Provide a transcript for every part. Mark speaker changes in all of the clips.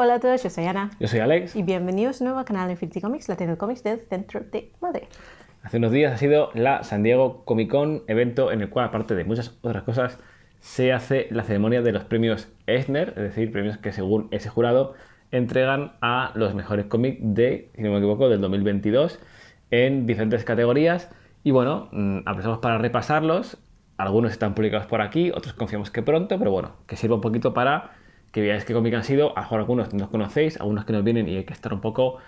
Speaker 1: Hola a todos, yo soy Ana. Yo soy Alex. Y bienvenidos nuevo al canal Infinity Comics, Latino Comics del centro de Madrid.
Speaker 2: Hace unos días ha sido la San Diego Comic Con, evento en el cual, aparte de muchas otras cosas, se hace la ceremonia de los premios Eisner, es decir, premios que según ese jurado entregan a los mejores cómics de, si no me equivoco, del 2022 en diferentes categorías. Y bueno, mm, empezamos para repasarlos. Algunos están publicados por aquí, otros confiamos que pronto, pero bueno, que sirva un poquito para actividades que cómicas han sido, a lo mejor algunos nos conocéis, algunos que nos vienen y hay que estar un poco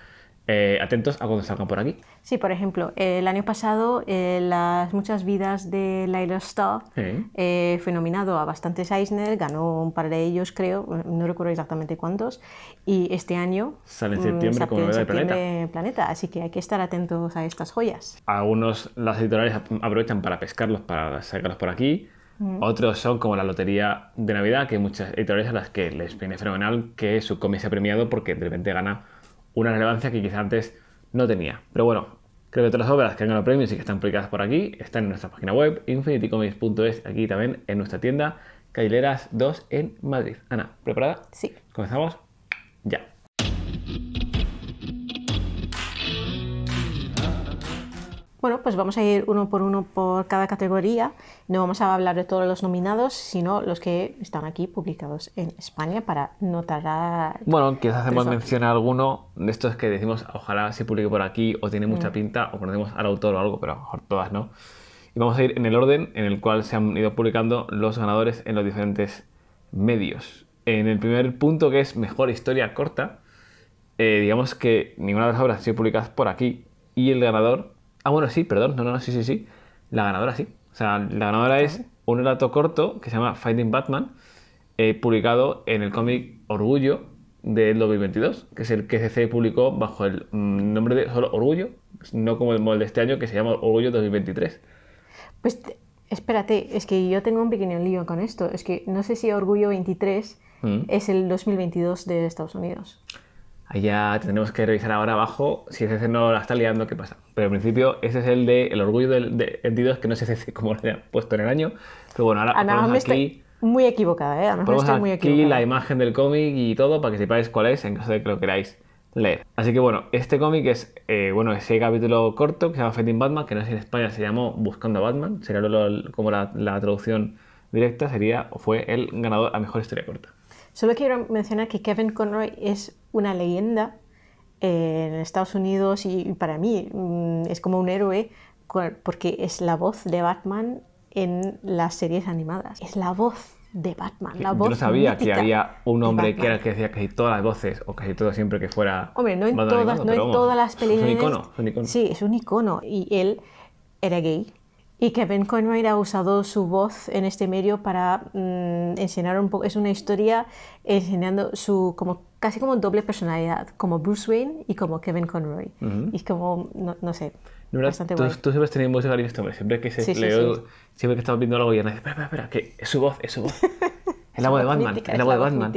Speaker 2: eh, atentos a cuando salgan por aquí.
Speaker 1: Sí, por ejemplo, el año pasado eh, Las muchas vidas de Laila Starr fue nominado a bastantes Eisner, ganó un par de ellos creo, no recuerdo exactamente cuántos, y este año salen en mm, septiembre como novedad de planeta. así que hay que estar atentos a estas joyas.
Speaker 2: Algunos, las editoriales aprovechan para pescarlos, para sacarlos por aquí, otros son como la lotería de Navidad, que hay muchas editoriales a las que les viene fenomenal que su cómic sea premiado porque de repente gana una relevancia que quizás antes no tenía. Pero bueno, creo que todas las obras que han ganado premios y que están publicadas por aquí están en nuestra página web, infinitycomics.es, aquí también en nuestra tienda, Caileras 2 en Madrid. Ana, ¿preparada? Sí. ¿Comenzamos? Ya.
Speaker 1: Bueno, pues vamos a ir uno por uno por cada categoría. No vamos a hablar de todos los nominados, sino los que están aquí publicados en España para notar. Bueno,
Speaker 2: quizás hacemos mención a alguno de estos que decimos, ojalá se publique por aquí, o tiene mucha mm. pinta, o conocemos al autor o algo, pero a lo mejor todas no. Y vamos a ir en el orden en el cual se han ido publicando los ganadores en los diferentes medios. En el primer punto, que es mejor historia corta, eh, digamos que ninguna de las obras ha sido publicadas por aquí, y el ganador Ah, bueno, sí, perdón, no, no, sí, sí, sí. La ganadora sí. O sea, la ganadora es un relato corto que se llama Fighting Batman, eh, publicado en el cómic Orgullo del 2022, que es el que CC publicó bajo el mm, nombre de solo Orgullo, no como el de este año que se llama Orgullo 2023.
Speaker 1: Pues espérate, es que yo tengo un pequeño lío con esto. Es que no sé si Orgullo 23 mm. es el 2022 de Estados Unidos.
Speaker 2: Allá tenemos que revisar ahora abajo si CC no la está liando, qué pasa. Pero en principio, ese es el de el orgullo del de 2 que no sé cómo lo han puesto en el año. Pero bueno, ahora Ana, ponemos
Speaker 1: muy equivocada, ¿eh? A muy equivocada. aquí la
Speaker 2: imagen del cómic y todo para que sepáis cuál es en caso de que lo queráis leer. Así que bueno, este cómic es eh, bueno ese capítulo corto que se llama Fighting Batman, que no sé si en España se llamó Buscando a Batman, sería como la, la traducción directa, sería o fue el ganador a mejor historia corta.
Speaker 1: Solo quiero mencionar que Kevin Conroy es una leyenda eh, en Estados Unidos y para mí mm, es como un héroe porque es la voz de Batman en las series animadas. Es la voz de Batman, la voz. Yo no sabía que había
Speaker 2: un hombre que era el que decía casi todas las voces o casi todo siempre que fuera.
Speaker 1: Hombre, no en todas, no en todas las películas. es un icono. Sí, es un icono y él era gay y Kevin Conroy ha usado su voz en este medio para mm, enseñar un poco, es una historia enseñando su como casi como doble personalidad, como Bruce Wayne y como Kevin Conroy. Y como, no, no sé. bastante tú, tú
Speaker 2: siempre has tenido voz cariño este siempre que se siempre que estamos viendo algo y dice, espera, espera, espera, que es su voz, es su voz. Es la voz de Batman, es la voz de Batman.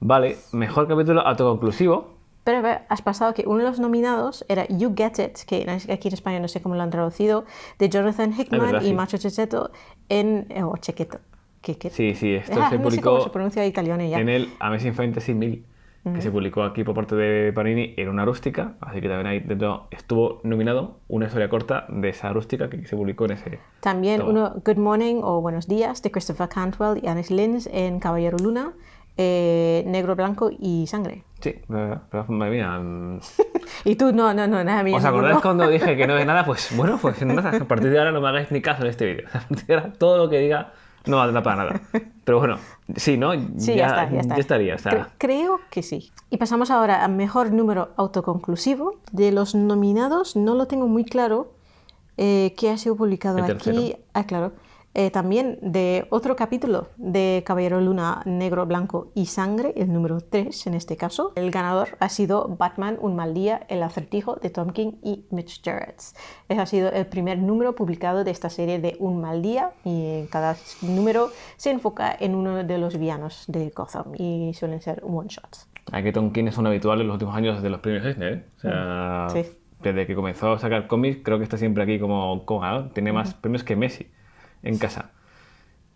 Speaker 2: Vale, mejor capítulo autoconclusivo.
Speaker 1: Pero has pasado que uno de los nominados era You Get It, que aquí en España no sé cómo lo han traducido, de Jonathan Hickman y Macho Checheto en. Oh, o
Speaker 2: Sí, sí, esto ah, se no Sé cómo se
Speaker 1: pronuncia en italiano ya. En
Speaker 2: el Amazing Fantasy 1000, que se publicó aquí por parte de Panini, era una rústica, así que también ahí dentro estuvo nominado una historia corta de esa rústica que se publicó en ese.
Speaker 1: También uno, Good Morning o Buenos Días, de Christopher Cantwell y Anis Lins en Caballero Luna, eh, Negro, Blanco y Sangre.
Speaker 2: Sí, pero mira.
Speaker 1: y tú, no, no, no, nada mío. ¿Os acordáis cuando dije que no
Speaker 2: ve nada? Pues bueno, pues nada, a partir de ahora no me hagáis ni caso en este vídeo. A partir de ahora todo lo que diga no vale para nada. Pero bueno, sí, ¿no? Sí, ya, ya, está, ya, está. ya estaría. Está.
Speaker 1: creo que sí. Y pasamos ahora al mejor número autoconclusivo. De los nominados, no lo tengo muy claro eh, qué ha sido publicado aquí. Ah, claro. Eh, también de otro capítulo de Caballero Luna Negro, Blanco y Sangre, el número 3 en este caso. El ganador ha sido Batman, Un Mal Día, El Acertijo de Tom King y Mitch Jarrett. Ese ha sido el primer número publicado de esta serie de Un Mal Día y cada número se enfoca en uno de los villanos de Gotham y suelen ser one-shots.
Speaker 2: Aquí Tom King es un habitual en los últimos años de los premios Eisner. ¿eh? Mm, desde que comenzó a sacar cómics, creo que está siempre aquí como, como Tiene más premios que Messi en casa.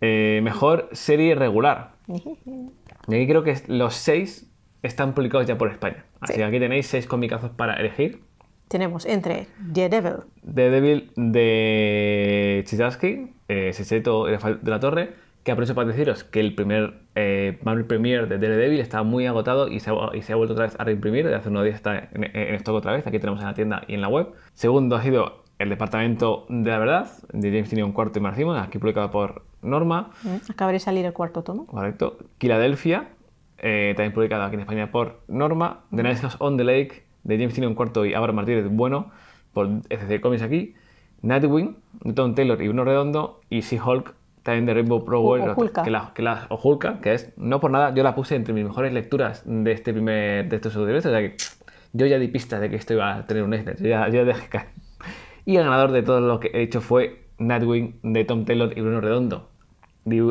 Speaker 2: Eh, mejor serie regular.
Speaker 1: Y
Speaker 2: aquí creo que los seis están publicados ya por España. Así que aquí tenéis seis comicazos para elegir.
Speaker 1: Tenemos entre The Devil.
Speaker 2: The Devil de Chizaski, eh, de la Torre, que aprovecho para deciros que el primer eh, Marvel Premiere de Devil estaba muy agotado y se, ha, vuelto otra vez a reimprimir. De hace unos días está en, en, stock otra vez. Aquí tenemos en la tienda y en la web. Segundo ha sido el Departamento de la Verdad, de James un cuarto y Marcimo, aquí publicado por Norma.
Speaker 1: Mm, Acabaré de salir el cuarto tomo.
Speaker 2: Correcto. Filadelfia, eh, también publicado aquí en España por Norma. The Nice House on the Lake, de James un cuarto y Álvaro Martínez Bueno, por SC Comics aquí. Nightwing, de Tom Taylor y Uno Redondo. Y Si hulk también de Rainbow Pro World. O, que la que que es, no por nada, yo la puse entre mis mejores lecturas de este primer, de estos o sea que yo ya di pistas de que esto iba a tener un éxito, ya, ya y el ganador de todo lo que he hecho fue Nightwing de Tom Taylor y Bruno Redondo.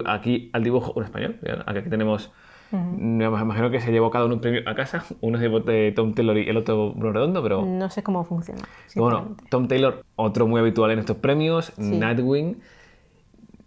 Speaker 2: Aquí al dibujo, un español, aquí tenemos, me imagino que se llevó cada uno un premio a casa, uno es de Tom Taylor y el otro Bruno Redondo, pero...
Speaker 1: No sé cómo funciona.
Speaker 2: Bueno, Tom Taylor, otro muy habitual en estos premios, sí.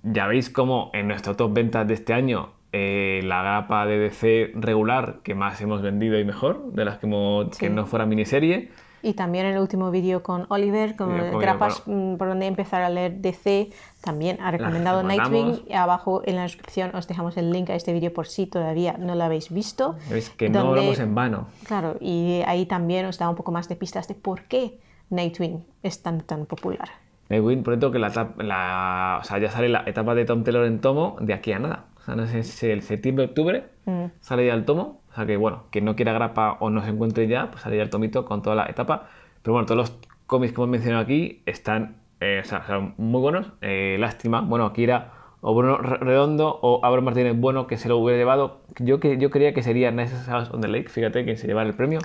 Speaker 2: Ya veis cómo en nuestro top ventas de este año eh, la grapa de DC regular que más hemos vendido y mejor, de las que, que no fuera miniserie,
Speaker 1: y también el último vídeo con Oliver, con Grapas, mm, por donde empezar a leer DC, también ha ah, recomendado Nightwing. Abajo en la descripción os dejamos el link a este vídeo por si todavía no lo habéis visto.
Speaker 2: Es que no hablamos en vano.
Speaker 1: Claro, y ahí también os da un poco más de pistas de por qué Nightwing es tan, tan popular.
Speaker 2: Nightwing, pronto que la, la ya sale la etapa de Tom Taylor en tomo de aquí a nada o sea, no sé si el septiembre, octubre, mm. sale ya el tomo. O sea que, bueno, que no quiera grapa o no se encuentre ya, pues sale ya el tomito con toda la etapa. Pero bueno, todos los cómics que hemos mencionado aquí están, eh, o sea, son muy buenos. Eh, lástima, bueno, aquí era o Bruno Redondo o Álvaro Martínez Bueno que se lo hubiera llevado. Yo, que, yo creía que sería Nights on the Lake, fíjate que se llevara el premio.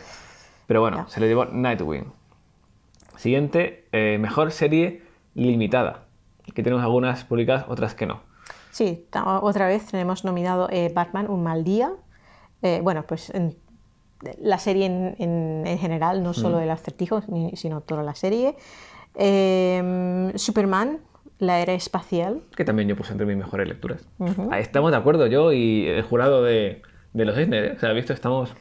Speaker 2: Pero bueno, se lo llevó Nightwing. Siguiente, eh, mejor serie limitada. que tenemos algunas publicadas, otras que no.
Speaker 1: Sí, otra vez tenemos nominado eh, Batman Un Mal Día. Eh, bueno, pues en, la serie en, general, no mm. solo el acertijo, sino toda la serie. Em, Superman, la era espacial.
Speaker 2: Que también yo puse entre mis mejores lecturas. estamos de acuerdo, yo y el jurado de, los Disney. ¿eh? O sea, visto, estamos.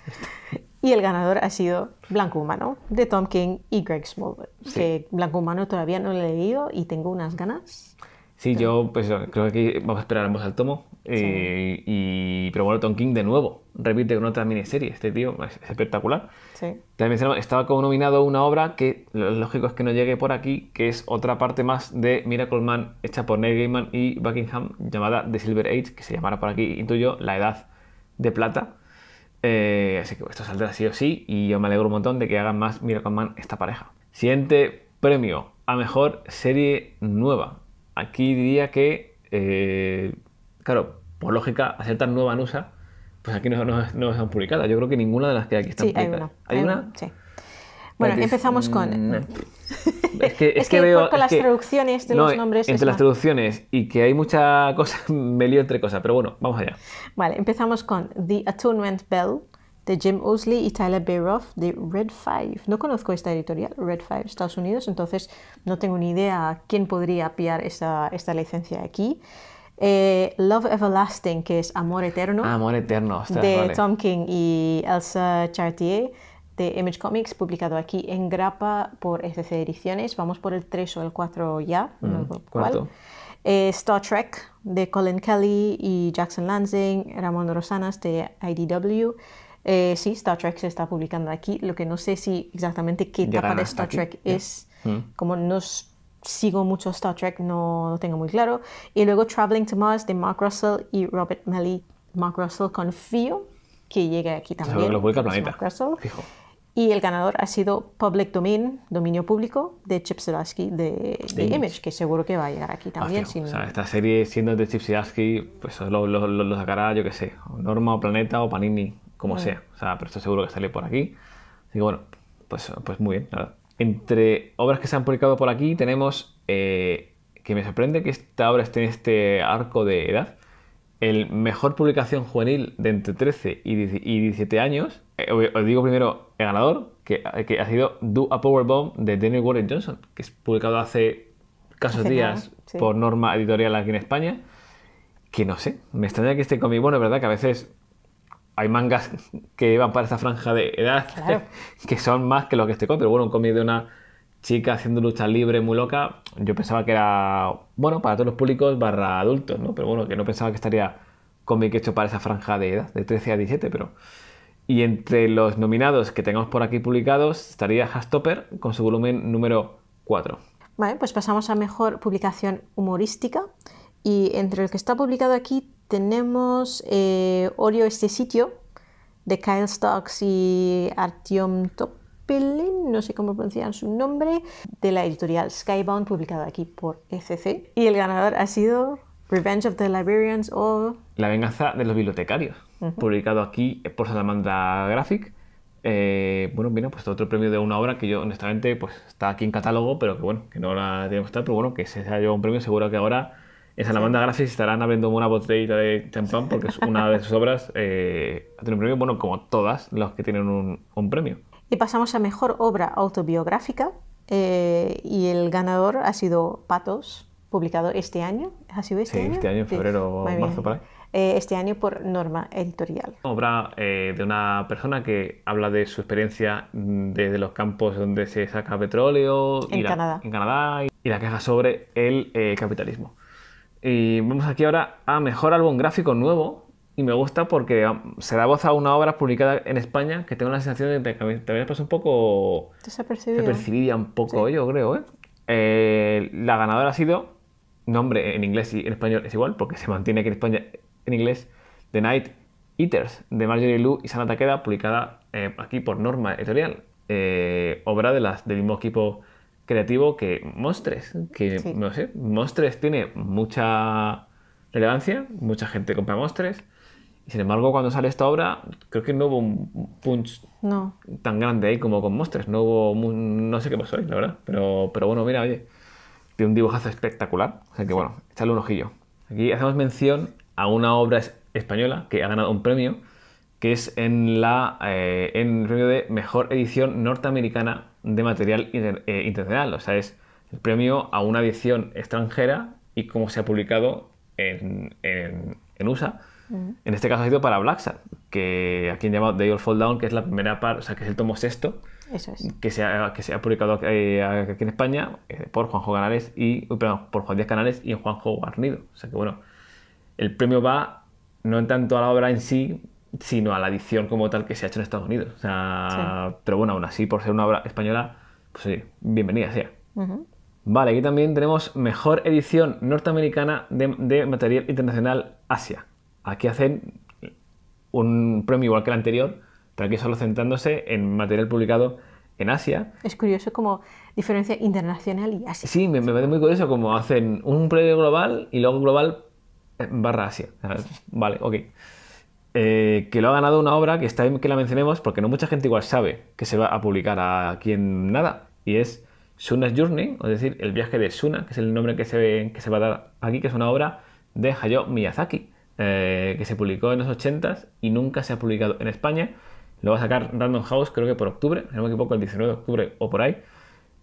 Speaker 1: Y el ganador ha sido Blanco Humano, de Tom King y Greg Smallwood. Que Blanco Humano todavía no lo he leído y tengo unas ganas.
Speaker 2: Sí, yo pues, creo que vamos a esperar ambos al tomo. Eh, y, pero bueno, Tom King de nuevo repite con otra miniserie. Este tío es, espectacular. También estaba como nominado una obra que lo lógico es que no llegue por aquí, que es otra parte más de Miracle Man hecha por Neil Gaiman y Buckingham llamada The Silver Age, que se llamará por aquí, intuyo, La Edad de Plata. Eh, así que esto saldrá sí o sí y yo me alegro un montón de que hagan más Miracle Man esta pareja. Siguiente premio a mejor serie nueva. Aquí diría que, eh, claro, por lógica, hacer tan nueva NUSA, pues aquí no, no, están publicadas. Yo creo que ninguna de las que aquí están publicadas. ¿Hay una? ¿Hay una?
Speaker 1: Sí. Bueno, empezamos con. Mm,
Speaker 2: es que, es, veo. las
Speaker 1: traducciones de los nombres. Entre las
Speaker 2: traducciones y que hay mucha cosa, me lío entre cosas, pero bueno, vamos allá.
Speaker 1: Vale, empezamos con The Atonement Bell, de Jim Owsley y Tyler Beroff de Red 5. No conozco esta editorial, Red 5, Estados Unidos, entonces no tengo ni idea quién podría pillar esta, licencia aquí. Eh, Love Everlasting, que es Amor Eterno. Ah, Amor
Speaker 2: Eterno, De Tom
Speaker 1: King y Elsa Chartier de Image Comics, publicado aquí en grapa por SC Ediciones. Vamos por el 3 o el 4 ya. Mm, eh, Star Trek de Colin Kelly y Jackson Lansing, Ramón Rosanas de IDW, eh, sí, Star Trek se está publicando aquí. Lo que no sé si exactamente qué etapa de Star Trek es. Mm. Como no sigo mucho Star Trek, no lo tengo muy claro. Y luego Traveling to Mars de Mark Russell y Robert Melly. Mark Russell, confío que llegue aquí también. publica Planeta. Y el ganador ha sido Public Domain, dominio público, de Chip Zdarsky de, Image. que seguro que va a llegar aquí también. Ah, sin... esta
Speaker 2: serie, siendo de Chip Zdarsky, pues lo, sacará, yo qué sé, Norma o Planeta o Panini como sea. O sea, pero estoy seguro que sale por aquí. Así que bueno, pues, pues muy bien, Entre obras que se han publicado por aquí tenemos, eh, que me sorprende que esta obra esté en este arco de edad, el mejor publicación juvenil de entre 13 y 17 años. Eh, os digo primero el ganador, eh, que, ha sido Do a power bomb de Daniel Warren Johnson, que es publicado hace casos días por norma editorial aquí en España. Que no sé, me extraña que esté conmigo. Bueno, es verdad que a veces hay mangas que van para esa franja de edad que son más que lo que estoy con. Pero bueno, un cómic de una chica haciendo lucha libre muy loca, yo pensaba que era, bueno, para todos los públicos barra adultos, ¿no? Pero bueno, que no pensaba que estaría cómic hecho para esa franja de edad, de 13 a 17, pero... Y entre los nominados que tengamos por aquí publicados estaría Hastopper con su volumen número 4.
Speaker 1: Vale, pues pasamos a mejor publicación humorística. Y entre el que está publicado aquí tenemos eh, este sitio de Kyle Stocks y Artyom Topelin, no sé cómo pronuncian su nombre, de la editorial Skybound, publicado aquí por ECC. Y el ganador ha sido Revenge of the Librarians o...
Speaker 2: La venganza de los bibliotecarios, publicado aquí por Salamandra Graphic. Eh, bueno, viene pues otro premio de una obra que yo honestamente pues está aquí en catálogo, pero que bueno, que no la tenemos que estar, pero bueno, que se ha llevado un premio, seguro que ahora en San Amanda Gracias estarán abriendo una botellita de champán porque es una de sus obras. Eh, tiene un premio, bueno, como todas las que tienen un, premio.
Speaker 1: Y pasamos a mejor obra autobiográfica. Eh, y el ganador ha sido Patos, publicado este año. ¿Ha sido este sí, año? este año, en febrero o marzo, para eh, este año por Norma Editorial.
Speaker 2: Obra eh, de una persona que habla de su experiencia mm, desde los campos donde se saca petróleo en Canadá. en Canadá y, la queja sobre el capitalismo. Y vamos aquí ahora a Mejor Álbum Gráfico Nuevo. Y me gusta porque se da voz a una obra publicada en España que tengo la sensación de que también pasó un poco.
Speaker 1: Se percibía
Speaker 2: un poco, yo creo, ¿eh? ¿eh? La ganadora ha sido. Nombre en inglés y en español es igual, porque se mantiene aquí en España en inglés. The Night Eaters, de Marjorie Lou y Sana Takeda, publicada eh, aquí por Norma Editorial. Eh, obra de las, del mismo equipo creativo que Mostres, que no sé, Mostres tiene mucha relevancia, mucha gente compra Mostres, y sin embargo cuando sale esta obra creo que no hubo un punch tan grande ahí como con Mostres, no hubo, no sé qué pasó ahí, la verdad, pero, pero bueno, mira, oye, tiene un dibujazo espectacular, o sea que bueno, echarle un ojillo. Aquí hacemos mención a una obra española que ha ganado un premio, que es en, la, eh, en el premio de Mejor Edición Norteamericana de material eh, internacional, o sea, es el premio a una edición extranjera y cómo se ha publicado en, USA. Mm. En este caso ha sido para Black que aquí quien llamado The Fall Down, que es la primera parte, o sea, que es el tomo sexto, que, se ha, que se ha publicado aquí, eh, en España eh, por Juanjo Canales y por Juan Díaz Canales y Juanjo Guarnido. O sea que bueno, el premio va no en tanto a la obra en sí, sino a la edición como tal que se ha hecho en Estados Unidos. O sea, Pero bueno, aún así, por ser una obra española, pues sí, bienvenida sea. Vale, aquí también tenemos mejor edición norteamericana de, material internacional Asia. Aquí hacen un premio igual que el anterior, pero aquí solo centrándose en material publicado en Asia.
Speaker 1: Es curioso como diferencia internacional y Asia.
Speaker 2: Sí, me, me parece muy curioso como hacen un premio global y luego global eh, barra Asia. Vale, ok. Eh, que lo ha ganado una obra que está bien que la mencionemos porque no mucha gente igual sabe que se va a publicar aquí en nada, y es Suna's Journey, es decir, El viaje de Suna, que es el nombre que se, que se va a dar aquí, que es una obra de Hayao Miyazaki, eh, que se publicó en los 80s y nunca se ha publicado en España. Lo va a sacar Random House creo que por octubre, si no me el 19 de octubre o por ahí.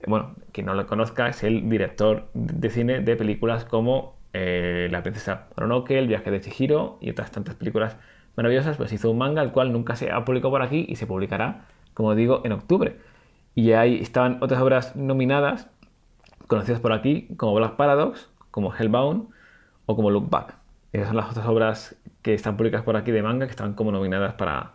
Speaker 2: Bueno, quien no lo conozca es el director de cine de películas como eh, La princesa Mononoke, El viaje de Chihiro y otras tantas películas maravillosas, pues hizo un manga, el cual nunca se ha publicado por aquí y se publicará, como digo, en octubre. Y ahí estaban otras obras nominadas, conocidas por aquí, como Black Paradox, como Hellbound o como Look Back. Esas son las otras obras que están publicadas por aquí de manga, que están como nominadas para,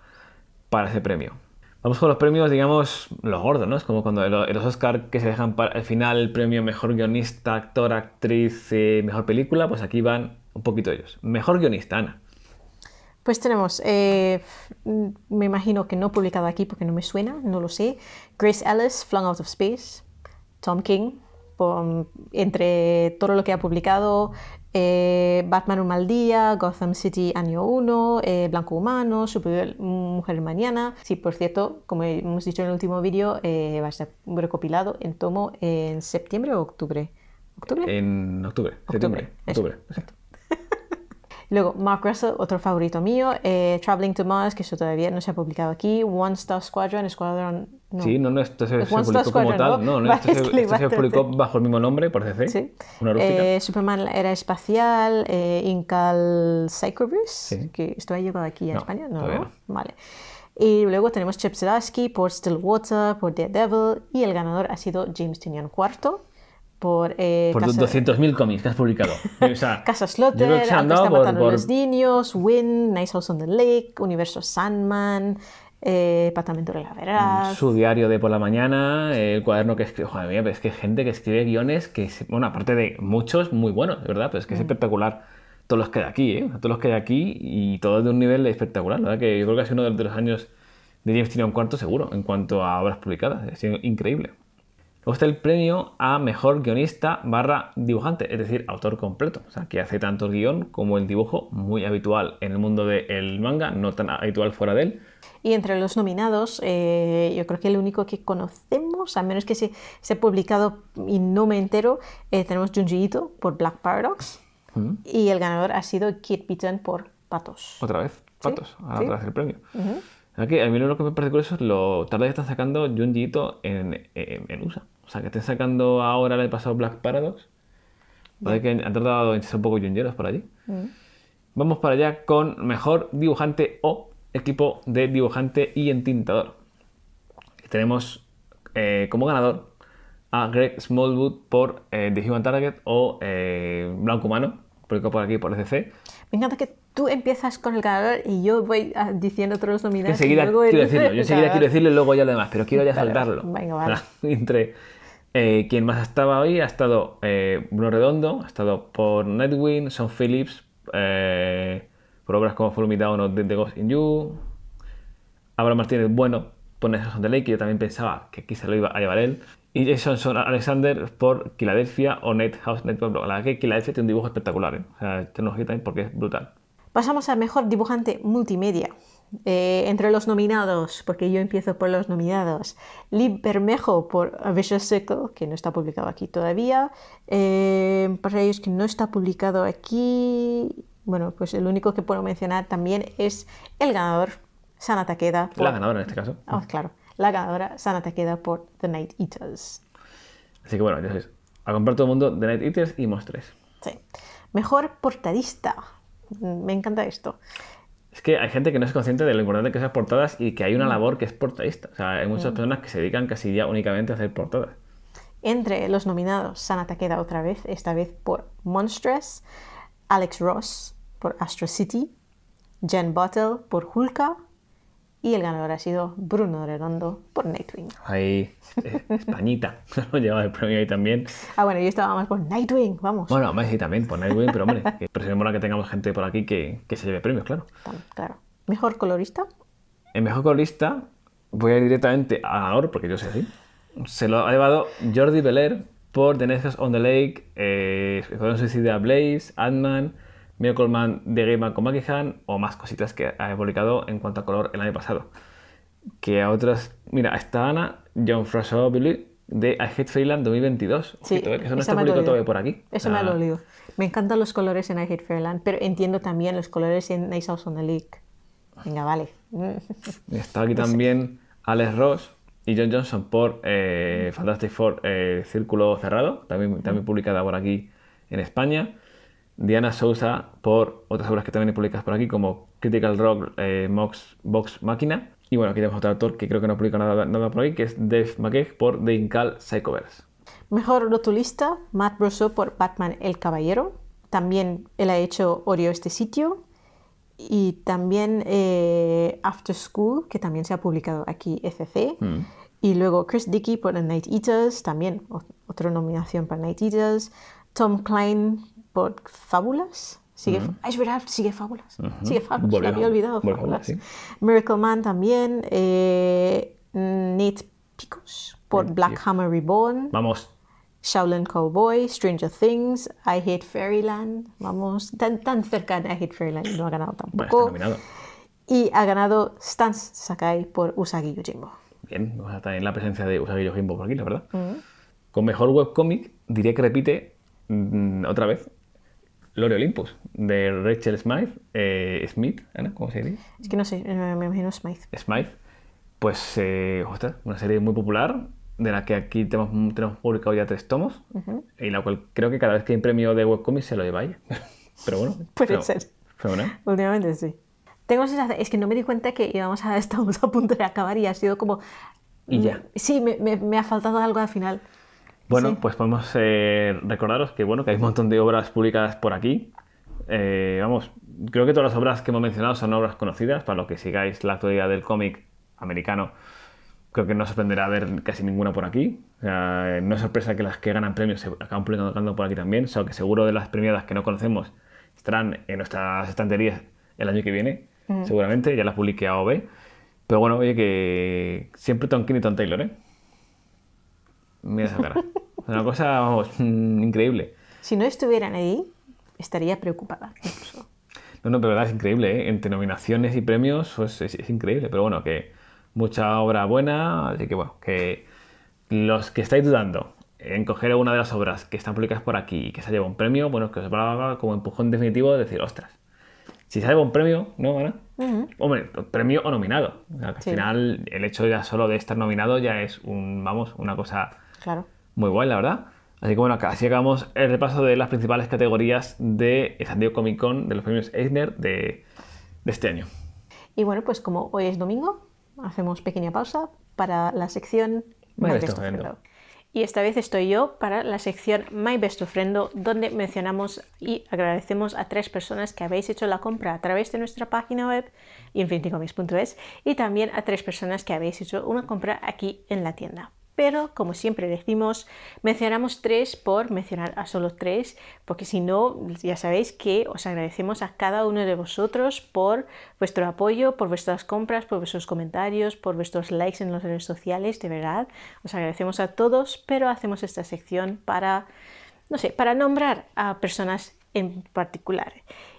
Speaker 2: para ese premio. Vamos con los premios, digamos, los gordos, ¿no? Es como cuando los Oscar que se dejan para el final el premio mejor guionista, actor, actriz, eh, mejor película, pues aquí van un poquito ellos. Mejor guionista, Ana.
Speaker 1: Pues tenemos, eh, me imagino que no publicado aquí porque no me suena, no lo sé. Grace Ellis, Flung Out of Space. Tom King, entre todo lo que ha publicado, eh, Batman Un Mal Día, Gotham City Año 1, eh, Blanco Humano, Super Mujer Mañana. Sí, por cierto, como hemos dicho en el último vídeo, va a ser recopilado en tomo en septiembre o octubre.
Speaker 2: ¿Octubre? En octubre, octubre Octubre.
Speaker 1: Luego, Mark Russell, otro favorito mío. Eh, Traveling to Mars, que eso todavía no se ha publicado aquí. One Star Squadron, Squadron... No. Sí,
Speaker 2: no, no, esto se, publicó Squadron, como tal. No, no esto, se, publicó bajo el mismo nombre, por ser, Sí. Eh,
Speaker 1: Superman era espacial. Eh, Incal Psychobris, que esto ha llegado aquí a España. No, vale. Y luego tenemos Chip Zdarsky por Stillwater, por Daredevil, y el ganador ha sido James Tynion IV por... 200.000
Speaker 2: eh, cómics que has publicado. O sea,
Speaker 1: Casa Slaughter, matando por, los niños, Win, Nice House on the Lake, Universo Sandman, eh, Patamento de la Verdad Su
Speaker 2: diario de por la mañana, el cuaderno que escribe. Joder mía, es que gente que escribe guiones que, bueno, aparte de muchos, muy buenos, de verdad, pero es que es mm. espectacular. Todos los que hay aquí, ¿eh? Todos los que de aquí y todos de un nivel espectacular, Que yo creo que ha sido uno de los años de James un cuarto seguro en cuanto a obras publicadas. Ha sido increíble gusta el premio a mejor guionista barra dibujante, es decir, autor completo, o sea, que hace tanto el guión como el dibujo, muy habitual en el mundo del manga, no tan habitual fuera de
Speaker 1: él. Y entre los nominados, eh, yo creo que el único que conocemos, al menos que se, se ha publicado y no me entero, eh, tenemos Junji por Black Paradox y el ganador ha sido Kit Piton por Patos.
Speaker 2: Otra vez, Patos, ahora otra vez el premio. a mí lo que me parece curioso es lo tarde que están sacando Junji Ito en USA. O sea, que estén sacando ahora el pasado Black Paradox. Puede que han tratado de un poco yungeros por allí. Mm. Vamos para allá con mejor dibujante o equipo de dibujante y entintador. Tenemos eh, como ganador a Greg Smallwood por eh, The Target o eh, Blanco Humano, publicado por aquí por SCC.
Speaker 1: Me encanta que tú empiezas con el ganador y yo voy ah, diciendo todos los nominados. Enseguida quiero decirlo, yo enseguida quiero decirle
Speaker 2: luego ya lo demás, pero quiero ya saltarlo. Venga, vale. Entre eh, quien más estaba hoy ha estado eh, Bruno Redondo, ha estado por Netwin, Son Phillips, eh, por obras como Me Down o The Ghost in You. Abraham Martínez, bueno, por Nelson Delay, que yo también pensaba que quizá lo iba a llevar él. Y Jason Alexander por Philadelphia o Net House Network La verdad que Philadelphia tiene un dibujo espectacular. O sea, porque es brutal.
Speaker 1: Pasamos al mejor dibujante multimedia. Eh, entre los nominados, porque yo empiezo por los nominados, Lib Bermejo por A Vicious Circle, que no está publicado aquí todavía. Eh, para ellos que no está publicado aquí, bueno, pues el único que puedo mencionar también es el ganador, Sana Takeda. la ganadora
Speaker 2: en este caso. Ah,
Speaker 1: claro, la ganadora, Sana Takeda por The Night Eaters.
Speaker 2: Así que bueno, entonces, a comprar todo el mundo The Night Eaters y Mostres. Sí.
Speaker 1: Mejor portadista. Mm, me encanta esto
Speaker 2: es que hay gente que no es consciente de lo importante que son las portadas y que hay una mm. labor que es portadista. O sea, hay muchas mm. personas que se dedican casi ya únicamente a hacer portadas.
Speaker 1: Entre los nominados, Sanata queda otra vez, esta vez por Monstress, Alex Ross por Astro City, Jen Bottle por Hulka, y el ganador ha sido Bruno Redondo por Nightwing.
Speaker 2: Ahí, eh, Españita, lo llevaba el premio ahí también.
Speaker 1: Ah, bueno, yo estaba más por Nightwing, vamos. Bueno,
Speaker 2: más sí también por Nightwing, pero hombre, mola que tengamos gente por aquí que, que se lleve premios, claro.
Speaker 1: Claro. ¿Mejor colorista?
Speaker 2: El mejor colorista, voy a ir directamente a ganador, porque yo soy así. Se lo ha llevado Jordi Belair por The Nexus on the Lake, eh, Suicida Blaze, Ant-Man de Man de Man con Han, o más cositas que ha publicado en cuanto a color el año pasado. Que a otras, mira, está Ana, John Frasier-Billy de I Hate Fairland 2022. Sí, ¿eh? eso no está publicado todavía por aquí. Eso me lo ah. dolido.
Speaker 1: Me encantan los colores en I Hate Fairland, pero entiendo también los colores en Nice House on the league Venga, vale. Está aquí
Speaker 2: también Alex Ross y John Johnson por eh, Fantastic Four eh, Círculo Cerrado, también, también publicada por aquí en España. Diana Sousa por otras obras que también he publicado por aquí, como Critical Rock, eh, Mox, Box Máquina. Y bueno, aquí tenemos otro autor que creo que no publica nada, nada por aquí, que es Dave McKeigh por The Incal Psychoverse.
Speaker 1: Mejor rotulista, Matt Rosso por Batman El Caballero. También él ha hecho Oreo Este Sitio. Y también eh, After School, que también se ha publicado aquí FC mm. Y luego Chris Dickey por The Night Eaters, también otra nominación para Night Eaters. Tom Klein por Fábulas. Sigue, Es verdad, sigue Fábulas. Sigue Fábulas, Volvemos. había olvidado Fábulas. Miracle Man también. Eh, Nate Picos por Black Hammer Reborn. Vamos. Shaolin Cowboy, Stranger Things, I Hate Fairyland. Vamos, tan, tan cerca de I Hate Fairyland no ha ganado tampoco. y ha ganado Stance Sakai por Usagi Yojimbo.
Speaker 2: Bien, está estar en la presencia de Usagi Yojimbo por aquí, la verdad. Mm. Con mejor webcomic, diría que repite mm, otra vez Lore Olympus, de Rachel eh, Smith, Smith, ¿cómo se dice?
Speaker 1: Es que no sé, eh, me imagino Smith.
Speaker 2: Smith, pues, eh, una serie muy popular, de la que aquí tenemos, publicado ya tres tomos, y la cual creo que cada vez que hay un premio de webcomics se lo lleva ella. pero bueno. Puede ser. Pero bueno.
Speaker 1: Últimamente sí. Tengo sensación, es que no me di cuenta que íbamos a, estamos a punto de acabar y ha sido como... Y ya. Sí, me ha faltado algo al final.
Speaker 2: Bueno, pues podemos eh, recordaros que, bueno, que hay un montón de obras publicadas por aquí. Eh, vamos, creo que todas las obras que hemos mencionado son obras conocidas, para los que sigáis la actualidad del cómic americano, creo que no sorprenderá ver casi ninguna por aquí. Eh, no es sorpresa que las que ganan premios se acaban publicando por aquí también, o que seguro de las premiadas que no conocemos estarán en nuestras estanterías el año que viene, mm. seguramente, ya las publique B. Pero bueno, oye, que siempre King y Tom Taylor, ¿eh? Mira esa cara. una cosa, increíble.
Speaker 1: Si no estuvieran ahí, estaría preocupada.
Speaker 2: No, no, pero verdad es increíble, ¿eh? Entre nominaciones y premios pues, es, increíble. Pero bueno, que mucha obra buena. Así que bueno, que los que estáis dudando en coger alguna de las obras que están publicadas por aquí y que se lleva un premio, bueno, que os va como empujón definitivo de decir, ostras, si se lleva un premio, ¿no, Ana? Hombre, premio o nominado. Al final, el hecho ya solo de estar nominado ya es un, vamos, una cosa Claro. Muy guay, la verdad. Así que bueno, así acabamos el repaso de las principales categorías de San Comic Con de los premios Eisner de, este año.
Speaker 1: Y bueno, pues como hoy es domingo, hacemos pequeña pausa para la sección My, Best, Y esta vez estoy yo para la sección My Best Ofrendo, donde mencionamos y agradecemos a tres personas que habéis hecho la compra a través de nuestra página web infinitycomics.es y también a tres personas que habéis hecho una compra aquí en la tienda pero como siempre decimos, mencionamos tres por mencionar a solo tres, porque si no, ya sabéis que os agradecemos a cada uno de vosotros por vuestro apoyo, por vuestras compras, por vuestros comentarios, por vuestros likes en las redes sociales, de verdad, os agradecemos a todos, pero hacemos esta sección para, no sé, para nombrar a personas en particular.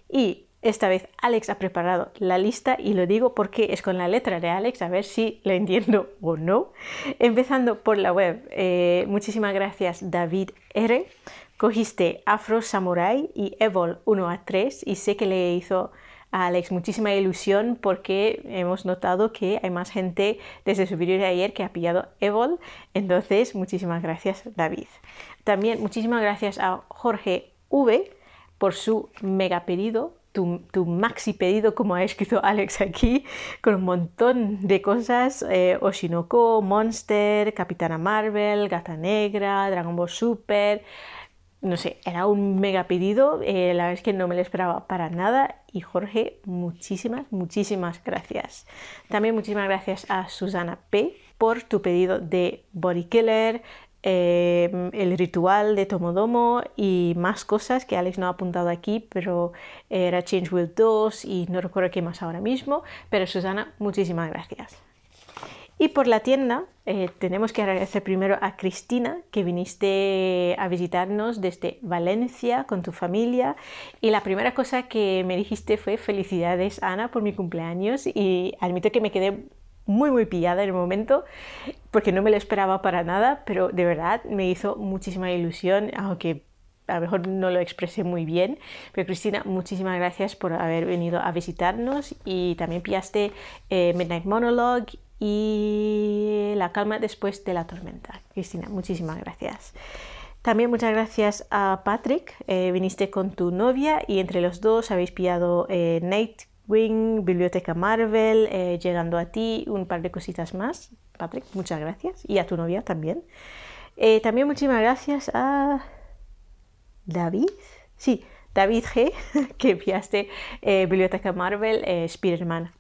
Speaker 1: Y esta vez Alex ha preparado la lista y lo digo porque es con la letra de Alex, a ver si lo entiendo o no. Empezando por la web, eh, muchísimas gracias David R. Cogiste Afro Samurai y Evol 1 a 3 y sé que le hizo a Alex muchísima ilusión porque hemos notado que hay más gente desde su vídeo de ayer que ha pillado Evol. Entonces, muchísimas gracias David. También muchísimas gracias a Jorge V por su mega pedido tu, maxi pedido, como ha escrito Alex aquí, con un montón de cosas: eh, Oshinoko, Monster, Capitana Marvel, Gata Negra, Dragon Ball Super. No sé, era un mega pedido, eh, la verdad es que no me lo esperaba para nada. Y Jorge, muchísimas, muchísimas gracias. También muchísimas gracias a Susana P por tu pedido de Body Killer, Em, el ritual de Tomodomo y más cosas que Alex no ha apuntado aquí, pero era Change world 2 y no recuerdo qué más ahora mismo. Pero Susana, muchísimas gracias. Y por la tienda eh, tenemos que agradecer primero a Cristina, que viniste a visitarnos desde Valencia con tu familia. Y la primera cosa que me dijiste fue felicidades Ana por mi cumpleaños y admito que me quedé muy muy pillada en el momento porque no me lo esperaba para nada, pero de verdad me hizo muchísima ilusión, aunque a lo mejor no lo expresé muy bien, pero Cristina, muchísimas gracias por haber venido a visitarnos y también pillaste eh, Midnight Monologue y La calma después de la tormenta. Cristina, muchísimas gracias. También muchas gracias a Patrick, eh, viniste con tu novia y entre los dos habéis pillado eh, Night Wing, Biblioteca Marvel, eh, Llegando a ti, un par de cositas más. Patrick, muchas gracias. Y a tu novia también. Eh, también muchísimas gracias a David. Sí, David G, que enviaste eh, Biblioteca Marvel, Spider-Man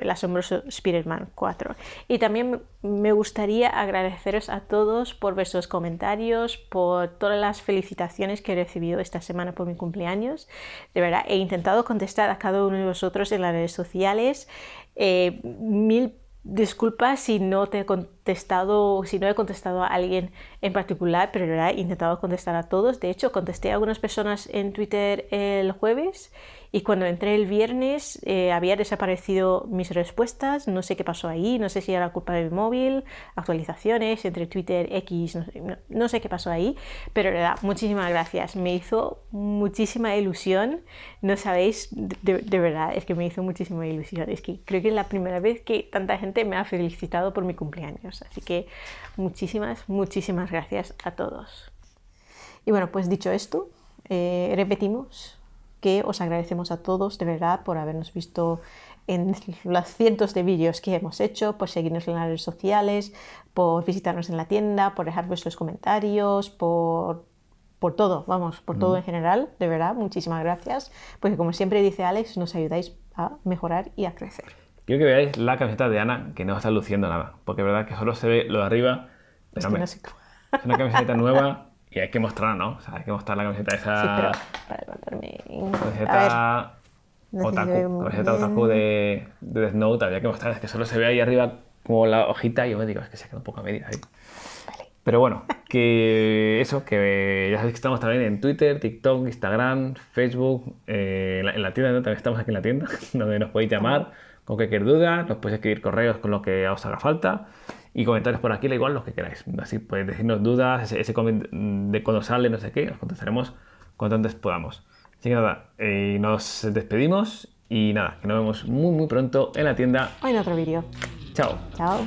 Speaker 1: el asombroso Spider-Man 4. Y también me gustaría agradeceros a todos por vuestros comentarios, por todas las felicitaciones que he recibido esta semana por mi cumpleaños. De verdad, he intentado contestar a cada uno de vosotros en las redes sociales. Eh, mil disculpas si no te he contestado, si no he contestado a alguien en particular, pero he intentado contestar a todos. De hecho, contesté a algunas personas en Twitter el jueves y cuando entré el viernes eh, había desaparecido mis respuestas, no sé qué pasó ahí, no sé si era culpa de mi móvil, actualizaciones entre Twitter, X, no, sé, qué pasó ahí, pero en verdad, muchísimas gracias, me hizo muchísima ilusión, no sabéis, de, verdad, es que me hizo muchísima ilusión, es que creo que es la primera vez que tanta gente me ha felicitado por mi cumpleaños, así que muchísimas, muchísimas gracias a todos. Y bueno, pues dicho esto, eh, repetimos que os agradecemos a todos de verdad por habernos visto en los cientos de vídeos que hemos hecho, por seguirnos en las redes sociales, por visitarnos en la tienda, por dejar vuestros comentarios, por, por todo, vamos, por todo en general, de verdad, muchísimas gracias, porque como siempre dice Alex, nos ayudáis a mejorar y a crecer.
Speaker 2: Quiero que veáis la camiseta de Ana, que no está luciendo nada, porque es verdad que solo se ve lo de arriba, pero es una camiseta nueva Y hay que mostrar, ¿no? O hay que mostrar la camiseta esa. Sí,
Speaker 1: Camiseta. otaku, la camiseta otaku
Speaker 2: de, de Death Note, había que mostrar, es que solo se ve ahí arriba como la hojita y yo me digo, es que se quedado un poco a media ahí. Pero bueno, que eso, que ya sabéis que estamos también en Twitter, TikTok, Instagram, Facebook, eh, en, la, tienda, también estamos aquí en la tienda, donde nos podéis llamar con cualquier duda, nos podéis escribir correos con lo que os haga falta y comentarios por aquí, la igual los que queráis. Así podéis decirnos dudas, ese, comentario de cuando sale, no sé qué, os contestaremos cuanto antes podamos. Así que nada, eh, nos despedimos y nada, que nos vemos muy muy pronto en la tienda.
Speaker 1: O en otro vídeo. Chao. Chao.